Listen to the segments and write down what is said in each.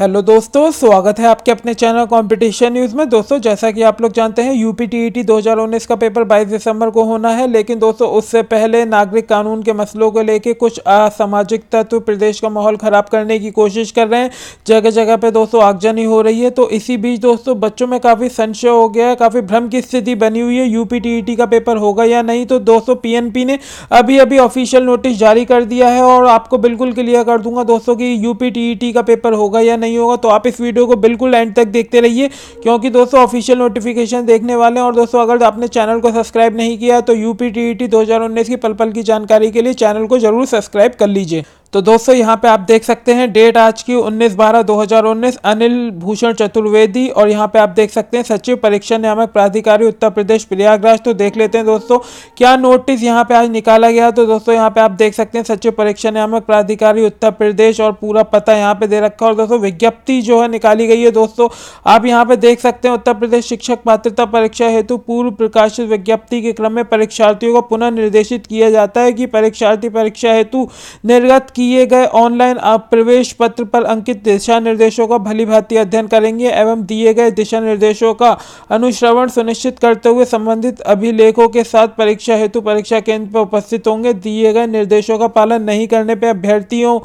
hello दोस्तों स्वागत है आपके अपने चैनल कंपटीशन न्यूज़ में दोस्तों जैसा कि आप लोग जानते हैं यू पी टी का पेपर 22 दिसंबर को होना है लेकिन दोस्तों उससे पहले नागरिक कानून के मसलों को लेकर कुछ असामाजिक तत्व प्रदेश का माहौल ख़राब करने की कोशिश कर रहे हैं जगह जगह पे दोस्तों आगजनी हो रही है तो इसी बीच दोस्तों बच्चों में काफ़ी संशय हो गया है काफ़ी भ्रम की स्थिति बनी हुई है यू पी का पेपर होगा या नहीं तो दोस्तों पी ने अभी अभी ऑफिशियल नोटिस जारी कर दिया है और आपको बिल्कुल क्लियर कर दूंगा दोस्तों कि यू पी का पेपर होगा या नहीं नहीं होगा तो आप इस वीडियो को बिल्कुल एंड तक देखते रहिए क्योंकि दोस्तों ऑफिशियल नोटिफिकेशन देखने वाले हैं और दोस्तों अगर आपने चैनल को सब्सक्राइब नहीं किया तो e हजार उन्नीस की पल पल की जानकारी के लिए चैनल को जरूर सब्सक्राइब कर लीजिए तो दोस्तों यहाँ पे आप देख सकते हैं डेट आज की 19 बारह 2019 अनिल भूषण चतुर्वेदी और यहाँ पे आप देख सकते हैं सचिव परीक्षा नियामक प्राधिकारी उत्तर प्रदेश प्रयागराज तो देख लेते हैं दोस्तों क्या नोटिस यहाँ पे आज निकाला गया तो दोस्तों यहाँ पे आप देख सकते हैं सचिव परीक्षा नियामक प्राधिकारी उत्तर प्रदेश और पूरा पता यहाँ पे दे रखा और दोस्तों विज्ञप्ति जो है निकाली गई है दोस्तों आप यहाँ पे देख सकते हैं उत्तर प्रदेश शिक्षक पात्रता परीक्षा हेतु पूर्व प्रकाशित विज्ञप्ति के क्रम में परीक्षार्थियों को पुनः निर्देशित किया जाता है कि परीक्षार्थी परीक्षा हेतु निर्गत किए गए ऑनलाइन प्रवेश पत्र पर अंकित दिशा निर्देशों का भली भांति अध्ययन करेंगे एवं दिए गए दिशा निर्देशों का अनुश्रवण सुनिश्चित करते हुए संबंधित अभिलेखों के साथ परीक्षा हेतु परीक्षा केंद्र पर उपस्थित होंगे दिए गए निर्देशों का पालन नहीं करने पर अभ्यर्थियों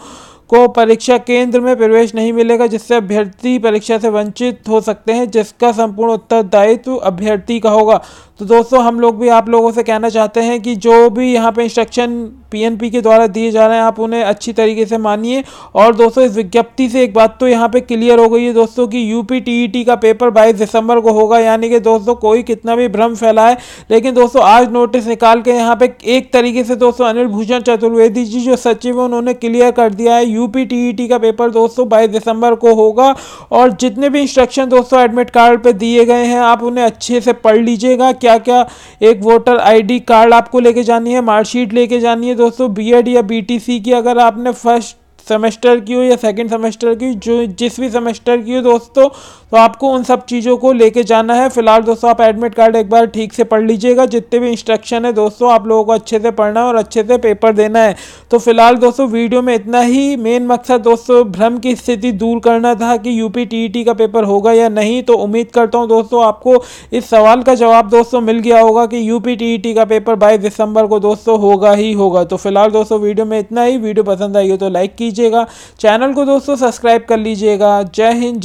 को परीक्षा केंद्र में प्रवेश नहीं मिलेगा जिससे अभ्यर्थी परीक्षा से वंचित हो सकते हैं जिसका संपूर्ण उत्तरदायित्व अभ्यर्थी का होगा तो दोस्तों हम लोग भी आप लोगों से कहना चाहते हैं कि जो भी यहाँ पे इंस्ट्रक्शन पीएनपी के द्वारा दिए जा रहे हैं आप उन्हें अच्छी तरीके से मानिए और दोस्तों इस विज्ञप्ति से एक बात तो यहाँ पे क्लियर हो गई है दोस्तों कि यूपी टीईटी e का पेपर 22 दिसंबर को होगा यानी कि दोस्तों कोई कितना भी भ्रम फैलाए लेकिन दोस्तों आज नोटिस निकाल के यहाँ पे एक तरीके से दोस्तों अनिल भूषण चतुर्वेदी जी जो सचिव हैं उन्होंने क्लियर कर दिया है यूपी टी e का पेपर दोस्तों बाईस दिसंबर को होगा और जितने भी इंस्ट्रक्शन दोस्तों एडमिट कार्ड पर दिए गए हैं आप उन्हें अच्छे से पढ़ लीजिएगा क्या क्या एक वोटर आईडी कार्ड आपको लेके जानी है मार्कशीट लेके जानी है दोस्तों बीएड या बीटीसी की अगर आपने फर्स्ट सेमेस्टर की हो या सेकेंड सेमेस्टर की जो जिस भी सेमेस्टर की हो दोस्तों तो आपको उन सब चीज़ों को लेके जाना है फिलहाल दोस्तों आप एडमिट कार्ड एक बार ठीक से पढ़ लीजिएगा जितने भी इंस्ट्रक्शन है दोस्तों आप लोगों को अच्छे से पढ़ना है और अच्छे से पेपर देना है तो फिलहाल दोस्तों वीडियो में इतना ही मेन मकसद दोस्तों भ्रम की स्थिति दूर करना था कि यूपी पी e का पेपर होगा या नहीं तो उम्मीद करता हूँ दोस्तों आपको इस सवाल का जवाब दोस्तों मिल गया होगा कि यू पी e का पेपर बाईस दिसंबर को दोस्तों होगा ही होगा तो फिलहाल दोस्तों वीडियो में इतना ही वीडियो पसंद आई हो तो लाइक कीजिए लीजिएगा चैनल को दोस्तों सब्सक्राइब कर लीजिएगा जय हिंद जय